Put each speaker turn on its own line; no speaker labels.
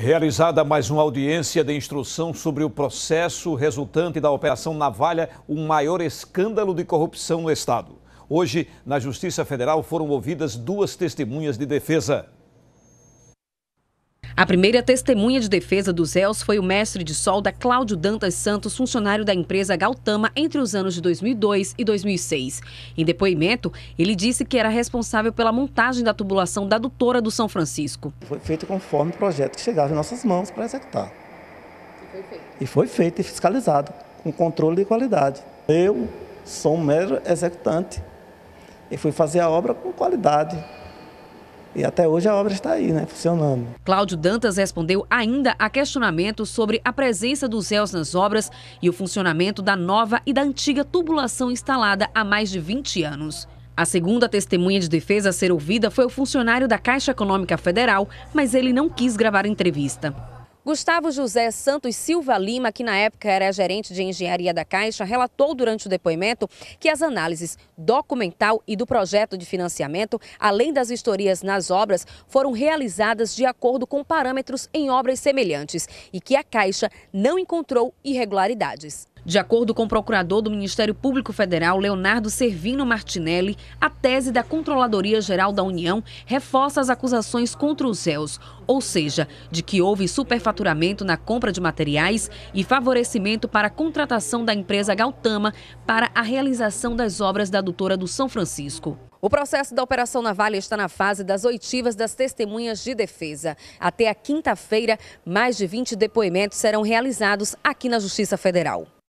Realizada mais uma audiência de instrução sobre o processo resultante da Operação Navalha, o maior escândalo de corrupção no Estado. Hoje, na Justiça Federal, foram ouvidas duas testemunhas de defesa.
A primeira testemunha de defesa dos réus foi o mestre de solda Cláudio Dantas Santos, funcionário da empresa Galtama entre os anos de 2002 e 2006. Em depoimento, ele disse que era responsável pela montagem da tubulação da adutora do São Francisco. Foi feito conforme
o projeto que chegava em nossas mãos para executar. E foi feito. E foi feito e fiscalizado, com controle de qualidade. Eu sou um mero executante e fui fazer a obra com qualidade. E até hoje a obra está aí, né, funcionando.
Cláudio Dantas respondeu ainda a questionamentos sobre a presença dos réus nas obras e o funcionamento da nova e da antiga tubulação instalada há mais de 20 anos. A segunda testemunha de defesa a ser ouvida foi o funcionário da Caixa Econômica Federal, mas ele não quis gravar entrevista. Gustavo José Santos Silva Lima, que na época era gerente de engenharia da Caixa, relatou durante o depoimento que as análises documental e do projeto de financiamento, além das vistorias nas obras, foram realizadas de acordo com parâmetros em obras semelhantes e que a Caixa não encontrou irregularidades. De acordo com o procurador do Ministério Público Federal, Leonardo Servino Martinelli, a tese da Controladoria Geral da União reforça as acusações contra os réus, ou seja, de que houve superfaturamento na compra de materiais e favorecimento para a contratação da empresa Galtama para a realização das obras da adutora do São Francisco. O processo da Operação Navalha está na fase das oitivas das testemunhas de defesa. Até a quinta-feira, mais de 20 depoimentos serão realizados aqui na Justiça Federal.